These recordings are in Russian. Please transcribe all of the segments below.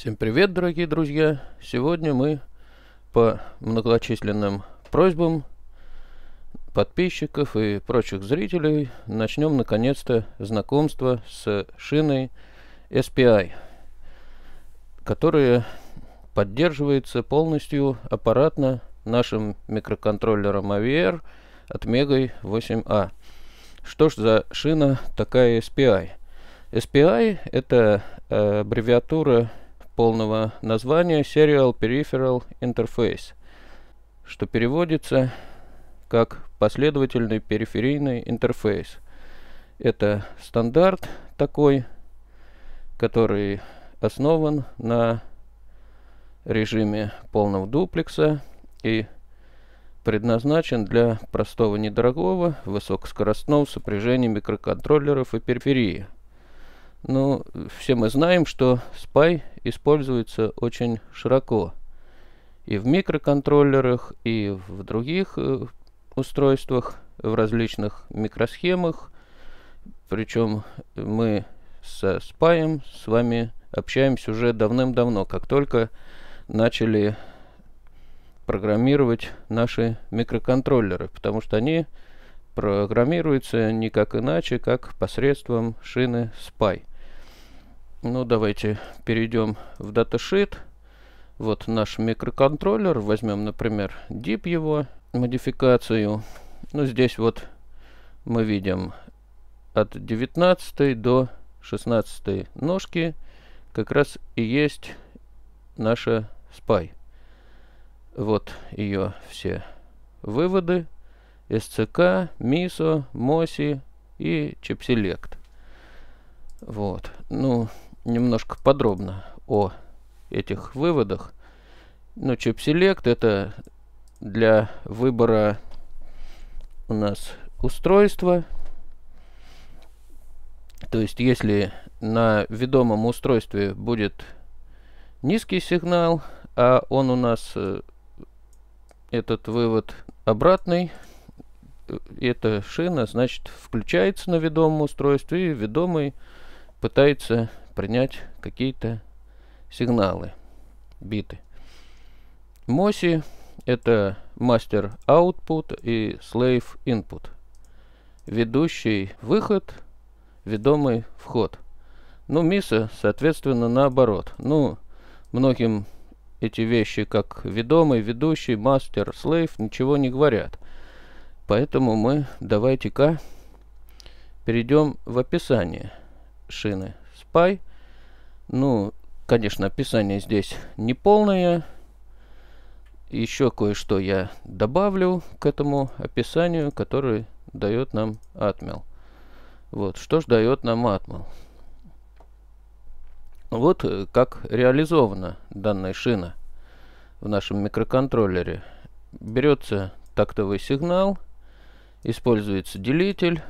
Всем привет, дорогие друзья! Сегодня мы по многочисленным просьбам подписчиков и прочих зрителей начнем наконец-то знакомство с шиной SPI, которая поддерживается полностью аппаратно нашим микроконтроллером AVR от Мегой 8А. Что ж за шина такая SPI? SPI это э, аббревиатура полного названия Serial Peripheral Interface, что переводится как последовательный периферийный интерфейс. Это стандарт такой, который основан на режиме полного дуплекса и предназначен для простого недорогого высокоскоростного сопряжения микроконтроллеров и периферии – ну, все мы знаем, что SPI используется очень широко. И в микроконтроллерах, и в других э, устройствах, в различных микросхемах. Причем мы со SPI с вами общаемся уже давным-давно, как только начали программировать наши микроконтроллеры, потому что они программируется никак иначе, как посредством шины SPI. Ну, давайте перейдем в даташит. Вот наш микроконтроллер. Возьмем, например, дип его модификацию. Ну, здесь вот мы видим от 19 до 16 ножки как раз и есть наша спай. Вот ее все выводы. SCK, MISO, MOSI и ChipSelect. Вот. Ну, немножко подробно о этих выводах. Ну, Chip Select это для выбора у нас устройства. То есть, если на ведомом устройстве будет низкий сигнал, а он у нас, э, этот вывод, обратный, э, эта шина, значит, включается на ведомом устройстве, и ведомый пытается принять какие-то сигналы, биты. MOSI это мастер output и slave input. Ведущий выход, ведомый вход. Ну, миса, соответственно, наоборот. Ну, многим эти вещи, как ведомый, ведущий, мастер, слейв, ничего не говорят. Поэтому мы давайте-ка перейдем в описание шины. PI. Ну, конечно, описание здесь не полное. Еще кое-что я добавлю к этому описанию, которое дает нам Atmel. Вот, что же дает нам Atmel? Вот э, как реализована данная шина в нашем микроконтроллере. Берется тактовый сигнал, используется делитель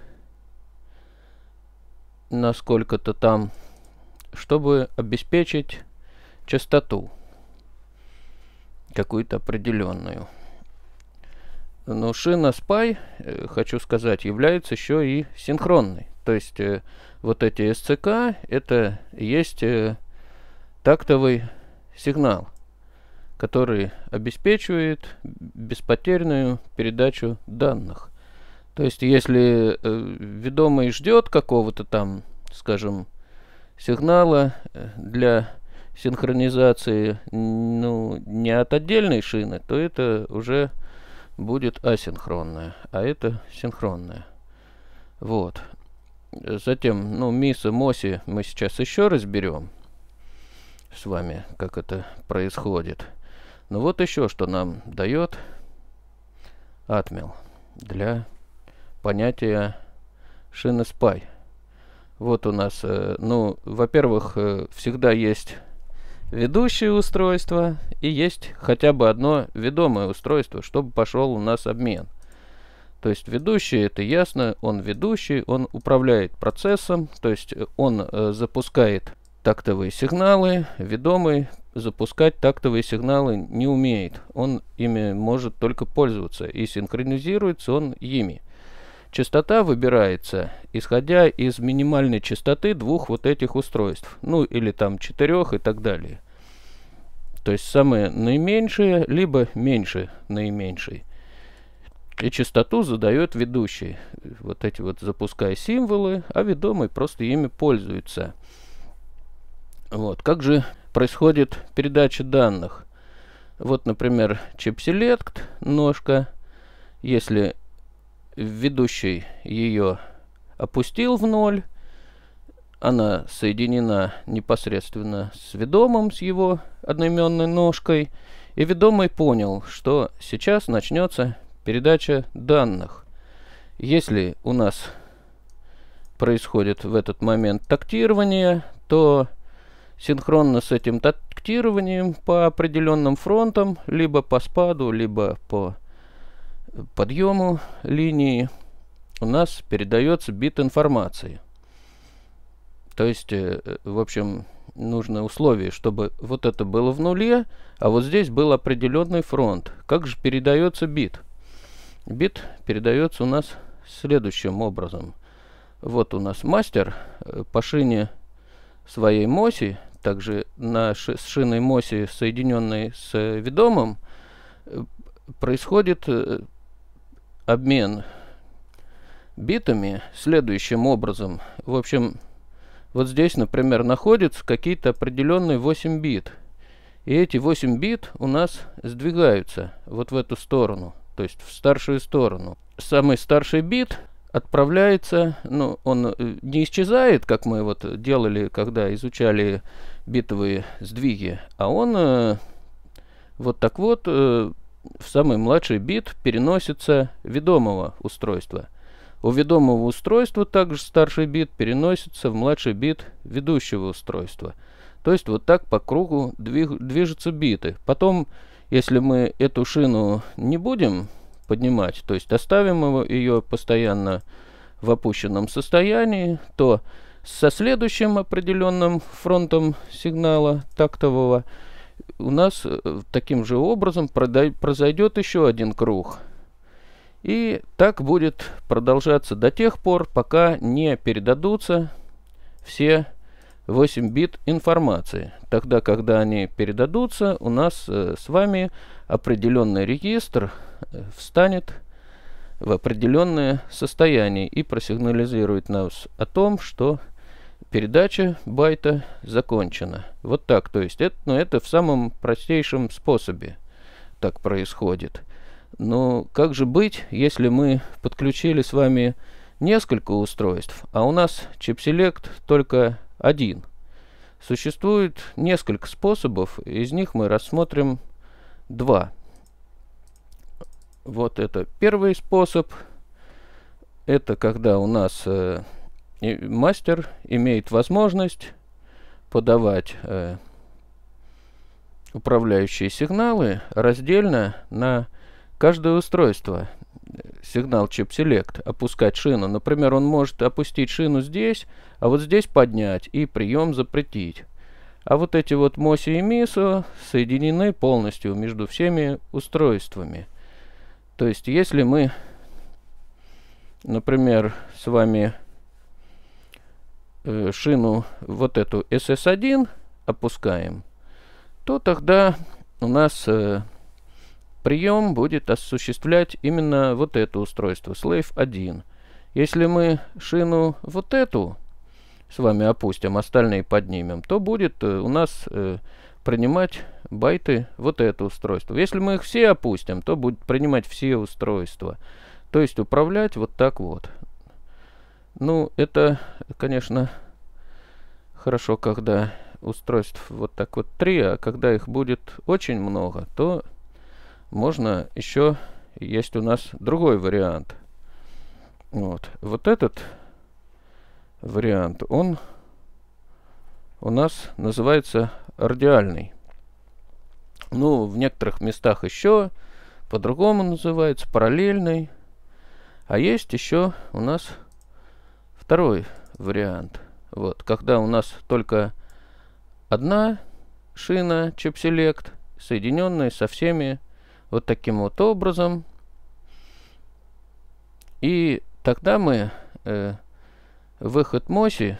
на сколько-то там чтобы обеспечить частоту какую-то определенную. Но шина SPI, э, хочу сказать, является еще и синхронной. То есть э, вот эти SCK, это есть э, тактовый сигнал, который обеспечивает беспотерянную передачу данных. То есть если ведомый ждет какого-то там, скажем, сигнала э, для синхронизации ну, не от отдельной шины, то это уже будет асинхронная, а это синхронная. Вот. Затем, ну, мисс моси мы сейчас еще разберем с вами, как это происходит. Ну вот еще что нам дает атмел для понятия шины спай. Вот у нас, э, ну, во-первых, э, всегда есть ведущее устройство и есть хотя бы одно ведомое устройство, чтобы пошел у нас обмен. То есть ведущий, это ясно, он ведущий, он управляет процессом, то есть э, он э, запускает тактовые сигналы, ведомый запускать тактовые сигналы не умеет. Он ими может только пользоваться и синхронизируется он ими. Частота выбирается, исходя из минимальной частоты двух вот этих устройств. Ну, или там четырех и так далее. То есть самое наименьшее, либо меньше наименьшей. И частоту задает ведущий. Вот эти вот запуская символы, а ведомый просто ими пользуется. Вот. Как же происходит передача данных? Вот, например, чип ножка. Если ведущий ее опустил в ноль. Она соединена непосредственно с ведомым, с его одноименной ножкой. И ведомый понял, что сейчас начнется передача данных. Если у нас происходит в этот момент тактирование, то синхронно с этим тактированием по определенным фронтам, либо по спаду, либо по подъему линии у нас передается бит информации. То есть, э, в общем, нужно условие, чтобы вот это было в нуле, а вот здесь был определенный фронт. Как же передается бит? Бит передается у нас следующим образом. Вот у нас мастер э, по шине своей моси, также на ши с шиной моси, соединенной с э, ведомым, происходит обмен битами следующим образом. В общем, вот здесь, например, находятся какие-то определенные 8 бит. И эти 8 бит у нас сдвигаются вот в эту сторону, то есть в старшую сторону. Самый старший бит отправляется, ну, он э, не исчезает, как мы вот делали, когда изучали битовые сдвиги, а он э, вот так вот э, в самый младший бит переносится ведомого устройства. У ведомого устройства также старший бит переносится в младший бит ведущего устройства. То есть вот так по кругу двиг, движутся биты. Потом, если мы эту шину не будем поднимать, то есть оставим его, ее постоянно в опущенном состоянии, то со следующим определенным фронтом сигнала тактового – у нас э, таким же образом произойдет еще один круг. И так будет продолжаться до тех пор, пока не передадутся все 8 бит информации. Тогда, когда они передадутся, у нас э, с вами определенный регистр э, встанет в определенное состояние и просигнализирует нас о том, что передача байта закончена. Вот так, то есть это, ну, это в самом простейшем способе так происходит. Но как же быть, если мы подключили с вами несколько устройств, а у нас чипселект только один? Существует несколько способов, из них мы рассмотрим два. Вот это первый способ. Это когда у нас э, и мастер имеет возможность подавать э, управляющие сигналы раздельно на каждое устройство. Сигнал Chip Select, опускать шину. Например, он может опустить шину здесь, а вот здесь поднять и прием запретить. А вот эти вот МОСИ и МИСО соединены полностью между всеми устройствами. То есть, если мы, например, с вами Э, шину вот эту SS1 опускаем, то тогда у нас э, прием будет осуществлять именно вот это устройство, slave 1. Если мы шину вот эту с вами опустим, остальные поднимем, то будет э, у нас э, принимать байты вот это устройство. Если мы их все опустим, то будет принимать все устройства. То есть управлять вот так вот. Ну, это, конечно, хорошо, когда устройств вот так вот три, а когда их будет очень много, то можно еще есть у нас другой вариант. Вот, вот этот вариант, он у нас называется радиальный. Ну, в некоторых местах еще по-другому называется параллельный. А есть еще у нас Второй вариант. Вот, когда у нас только одна шина Chipselect, соединенная со всеми вот таким вот образом. И тогда мы э, выход моси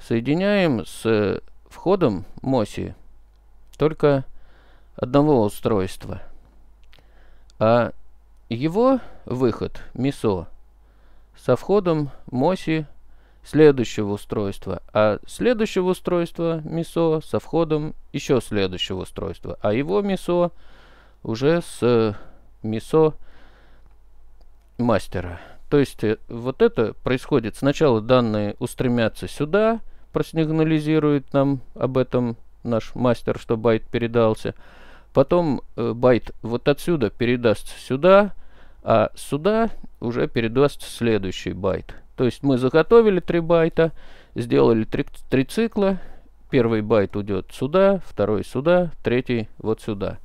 соединяем с э, входом моси только одного устройства. А его выход, МИСО, со входом МОСИ следующего устройства, а следующего устройства МИСО со входом еще следующего устройства, а его МИСО уже с э, МИСО мастера. То есть э, вот это происходит. Сначала данные устремятся сюда, просигнализирует нам об этом наш мастер, что байт передался. Потом э, байт вот отсюда передаст сюда, а сюда уже передаст следующий байт. То есть мы заготовили 3 байта, сделали 3, 3 цикла. Первый байт уйдет сюда, второй сюда, третий вот сюда.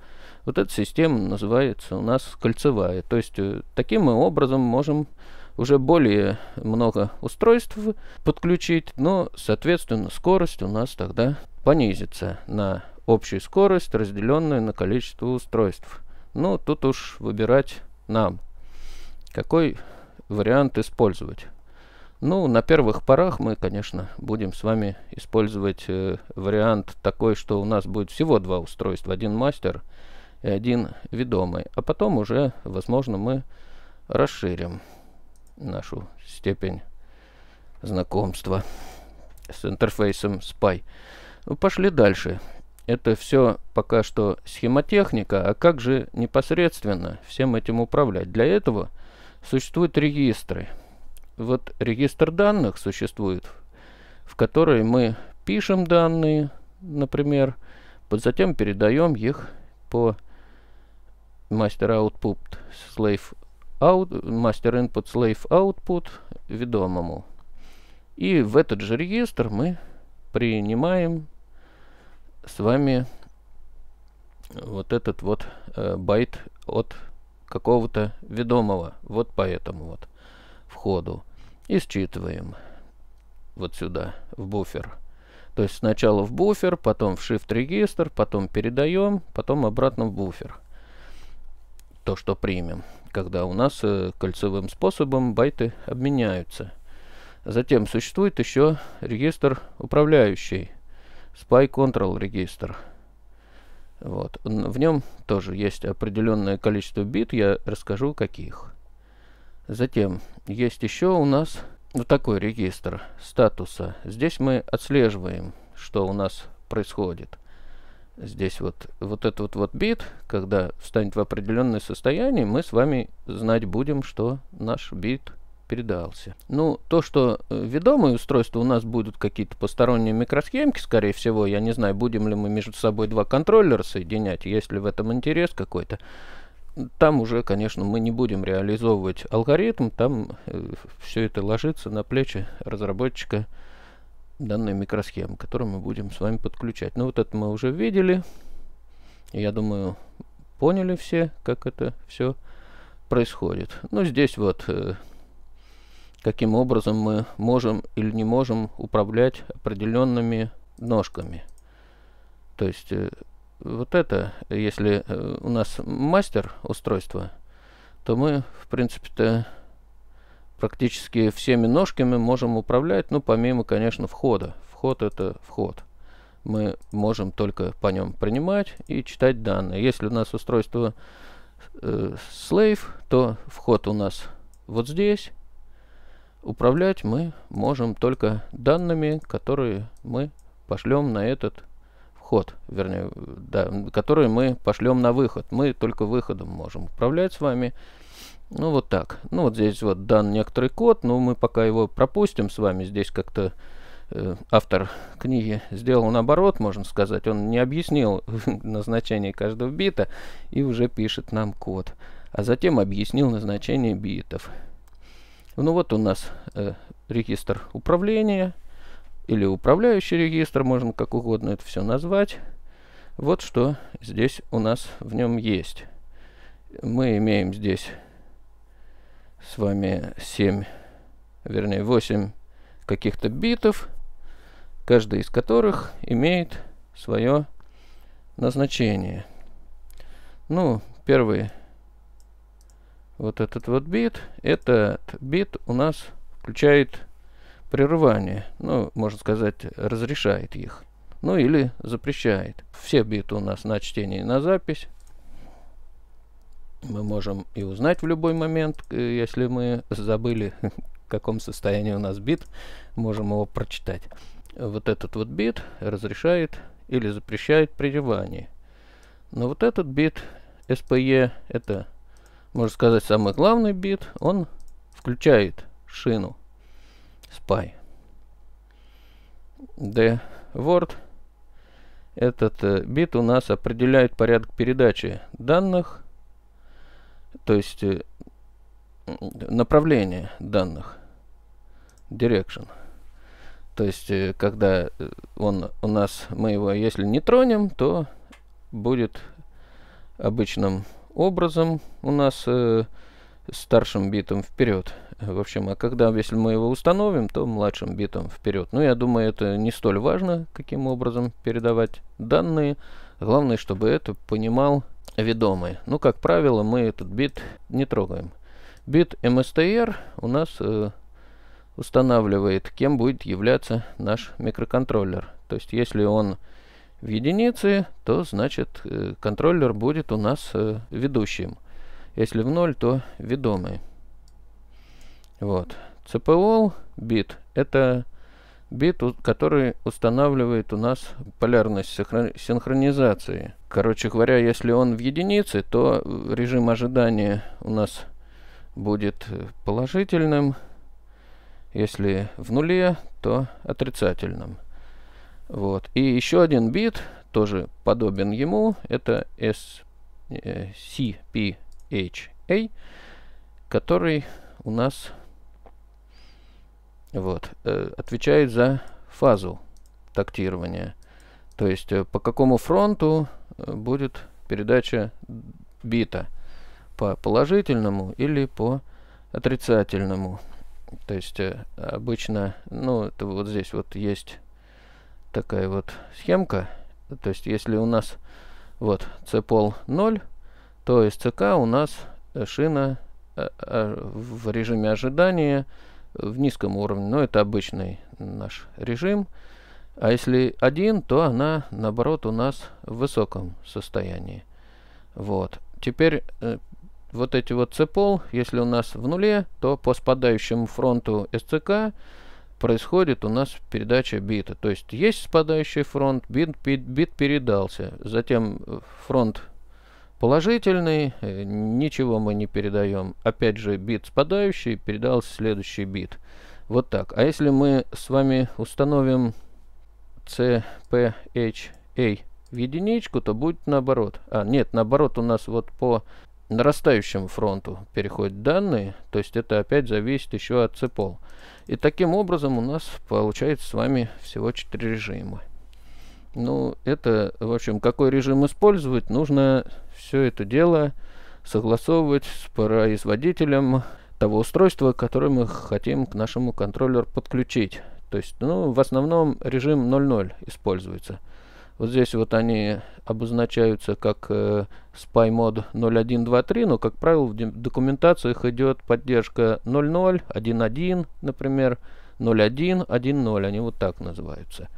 Вот эта система называется у нас кольцевая. То есть э, таким мы образом можем уже более много устройств подключить, но, соответственно, скорость у нас тогда понизится на общую скорость, разделенную на количество устройств. Ну тут уж выбирать нам какой вариант использовать. Ну, на первых порах мы, конечно, будем с вами использовать э, вариант такой, что у нас будет всего два устройства, один мастер и один ведомый. А потом уже, возможно, мы расширим нашу степень знакомства с интерфейсом Spy. Ну, пошли дальше. Это все пока что схемотехника, а как же непосредственно всем этим управлять? Для этого... Существуют регистры. Вот регистр данных существует, в который мы пишем данные, например, затем передаем их по master output slave out, master input slave output ведомому. И в этот же регистр мы принимаем с вами вот этот вот э, байт от какого-то ведомого вот по этому вот входу. И считываем вот сюда, в буфер. То есть сначала в буфер, потом в shift регистр, потом передаем, потом обратно в буфер. То, что примем, когда у нас э, кольцевым способом байты обменяются. Затем существует еще регистр управляющий, spy control регистр. Вот. В нем тоже есть определенное количество бит, я расскажу каких. Затем есть еще у нас вот такой регистр статуса. Здесь мы отслеживаем, что у нас происходит. Здесь вот, вот этот вот, вот бит, когда встанет в определенное состояние, мы с вами знать будем, что наш бит передался. Ну, то, что э, ведомые устройства у нас будут какие-то посторонние микросхемки, скорее всего, я не знаю, будем ли мы между собой два контроллера соединять, есть ли в этом интерес какой-то. Там уже, конечно, мы не будем реализовывать алгоритм, там э, все это ложится на плечи разработчика данной микросхемы, которую мы будем с вами подключать. Ну, вот это мы уже видели. Я думаю, поняли все, как это все происходит. Ну, здесь вот... Э, каким образом мы можем или не можем управлять определенными ножками. То есть э, вот это, если э, у нас мастер устройства, то мы, в принципе-то, практически всеми ножками можем управлять, ну, помимо, конечно, входа. Вход это вход. Мы можем только по нем принимать и читать данные. Если у нас устройство э, slave, то вход у нас вот здесь. Управлять мы можем только данными, которые мы пошлем на этот вход, вернее, да, которые мы пошлем на выход. Мы только выходом можем управлять с вами. Ну вот так. Ну вот здесь вот дан некоторый код, но мы пока его пропустим с вами. Здесь как-то э, автор книги сделал наоборот, можно сказать. Он не объяснил назначение каждого бита и уже пишет нам код. А затем объяснил назначение битов. Ну вот у нас э, регистр управления или управляющий регистр, можно как угодно это все назвать. Вот что здесь у нас в нем есть. Мы имеем здесь с вами 7, вернее 8 каких-то битов, каждый из которых имеет свое назначение. Ну, первые вот этот вот бит, этот бит у нас включает прерывание, ну, можно сказать, разрешает их, ну или запрещает. Все биты у нас на чтение и на запись. Мы можем и узнать в любой момент, э, если мы забыли, в каком состоянии у нас бит, можем его прочитать. Вот этот вот бит разрешает или запрещает прерывание. Но вот этот бит SPE это можно сказать, самый главный бит, он включает шину spy. The word этот э, бит у нас определяет порядок передачи данных, то есть э, направление данных, direction. То есть, э, когда э, он у нас, мы его, если не тронем, то будет обычным образом у нас э, старшим битом вперед. В общем, а когда, если мы его установим, то младшим битом вперед. Но ну, я думаю, это не столь важно, каким образом передавать данные. Главное, чтобы это понимал ведомый. Ну, как правило, мы этот бит не трогаем. Бит MSTR у нас э, устанавливает, кем будет являться наш микроконтроллер. То есть, если он в единице, то значит э, контроллер будет у нас э, ведущим. Если в ноль то ведомый. Вот. CPOL бит – это бит, который устанавливает у нас полярность синхронизации. Короче говоря, если он в единице, то э, режим ожидания у нас будет положительным. Если в нуле, то отрицательным. Вот. И еще один бит, тоже подобен ему, это S, э, C P H A, который у нас вот, э, отвечает за фазу тактирования. То есть э, по какому фронту будет передача бита. По положительному или по отрицательному. То есть обычно, ну, это вот здесь вот есть такая вот схемка. То есть, если у нас вот цепол 0, то СЦК у нас шина э, э, в режиме ожидания в низком уровне, но это обычный наш режим. А если 1, то она, наоборот, у нас в высоком состоянии. Вот. Теперь э, вот эти вот цепол, если у нас в нуле, то по спадающему фронту СЦК происходит у нас передача бита. То есть есть спадающий фронт, бит, бит, бит передался. Затем э, фронт положительный, э, ничего мы не передаем. Опять же бит спадающий, передался следующий бит. Вот так. А если мы с вами установим CPHA в единичку, то будет наоборот. А, нет, наоборот у нас вот по нарастающему фронту переходят данные, то есть это опять зависит еще от цепол. И таким образом у нас получается с вами всего 4 режима. Ну, это, в общем, какой режим использовать, нужно все это дело согласовывать с производителем того устройства, которое мы хотим к нашему контроллеру подключить. То есть, ну, в основном режим 0.0 используется. Вот здесь вот они обозначаются как э, SpyMod 0123, но, как правило, в документации их идет поддержка 00, 11, например, 01, 10, они вот так называются.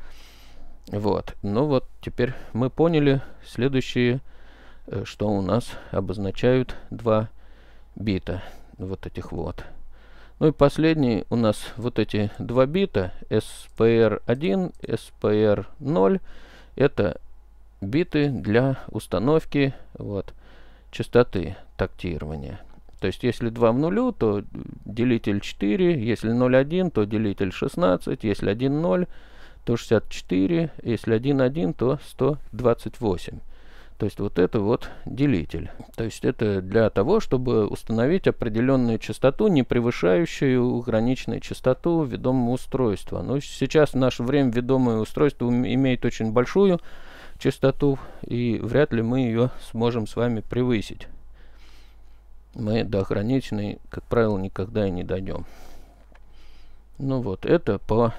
Вот, ну вот теперь мы поняли следующее, э, что у нас обозначают два бита вот этих вот. Ну и последний у нас вот эти два бита SPR1, SPR0, это биты для установки вот, частоты тактирования. То есть, если 2 в нулю, то делитель 4, если 0,1, то делитель 16, если 1,0, то 64, если 1,1, то 128. То есть вот это вот делитель. То есть это для того, чтобы установить определенную частоту, не превышающую граничную частоту ведомого устройства. Но сейчас в наше время ведомое устройство имеет очень большую частоту, и вряд ли мы ее сможем с вами превысить. Мы до ограниченной, как правило, никогда и не дойдем. Ну вот, это по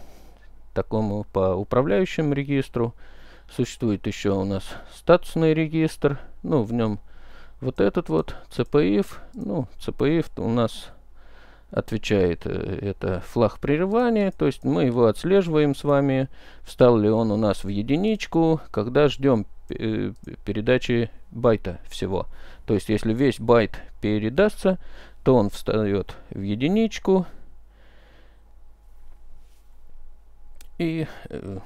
такому, по управляющему регистру. Существует еще у нас статусный регистр. Ну, в нем вот этот вот ЦПИФ. Ну, ЦПИФ у нас отвечает э, это флаг прерывания, то есть мы его отслеживаем с вами, встал ли он у нас в единичку, когда ждем э, передачи байта всего. То есть если весь байт передастся, то он встает в единичку и э,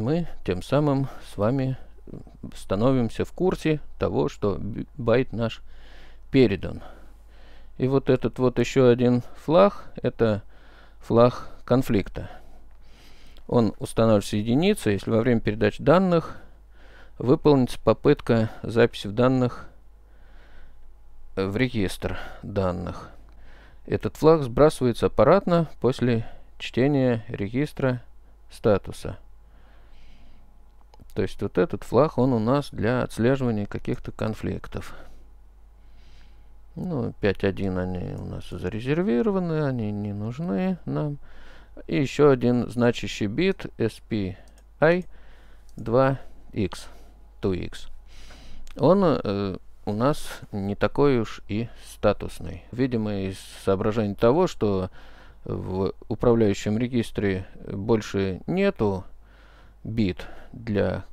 мы тем самым с вами становимся в курсе того, что байт наш передан. И вот этот вот еще один флаг, это флаг конфликта. Он устанавливается единица, если во время передачи данных выполнится попытка записи в данных э, в регистр данных. Этот флаг сбрасывается аппаратно после чтения регистра статуса. То есть вот этот флаг, он у нас для отслеживания каких-то конфликтов. Ну, 5.1 они у нас зарезервированы, они не нужны нам. И еще один значащий бит SPI 2X, 2X. Он э, у нас не такой уж и статусный. Видимо, из соображения того, что в управляющем регистре больше нету бит для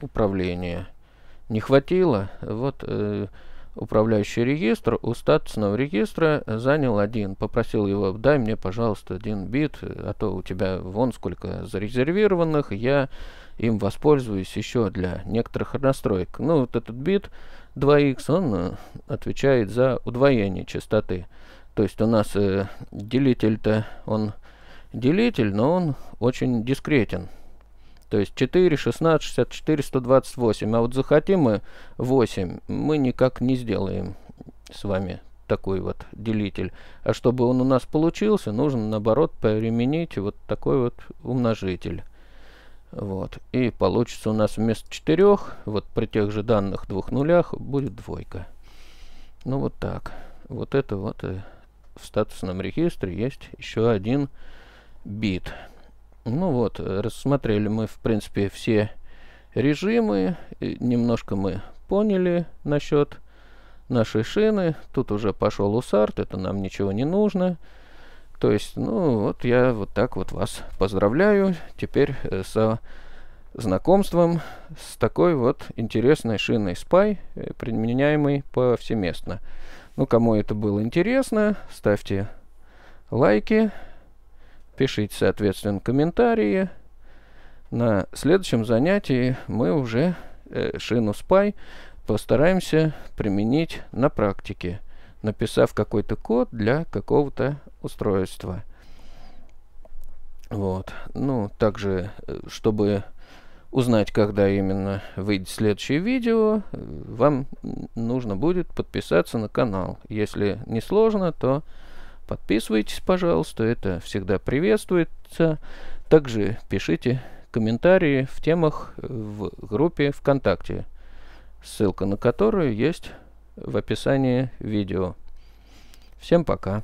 управления не хватило. Вот э, управляющий регистр у статусного регистра занял один. Попросил его, дай мне, пожалуйста, один бит, а то у тебя вон сколько зарезервированных, я им воспользуюсь еще для некоторых настроек. Ну, вот этот бит 2x, он э, отвечает за удвоение частоты. То есть у нас э, делитель-то, он делитель, но он очень дискретен. То есть 4, 16, 64, 128. А вот захотим мы 8, мы никак не сделаем с вами такой вот делитель. А чтобы он у нас получился, нужно наоборот применить вот такой вот умножитель. Вот. И получится у нас вместо 4, вот при тех же данных двух нулях, будет двойка. Ну вот так. Вот это вот э, в статусном регистре есть еще один бит. Ну вот, э, рассмотрели мы, в принципе, все режимы. И немножко мы поняли насчет нашей шины. Тут уже пошел усарт, это нам ничего не нужно. То есть, ну вот я вот так вот вас поздравляю теперь э, со знакомством с такой вот интересной шиной Spy, э, применяемой повсеместно. Ну, кому это было интересно, ставьте лайки, Пишите, соответственно, комментарии. На следующем занятии мы уже э, шину SPY постараемся применить на практике, написав какой-то код для какого-то устройства. Вот. Ну, также, э, чтобы узнать, когда именно выйдет следующее видео, э, вам нужно будет подписаться на канал. Если не сложно, то Подписывайтесь, пожалуйста, это всегда приветствуется. Также пишите комментарии в темах в группе ВКонтакте, ссылка на которую есть в описании видео. Всем пока!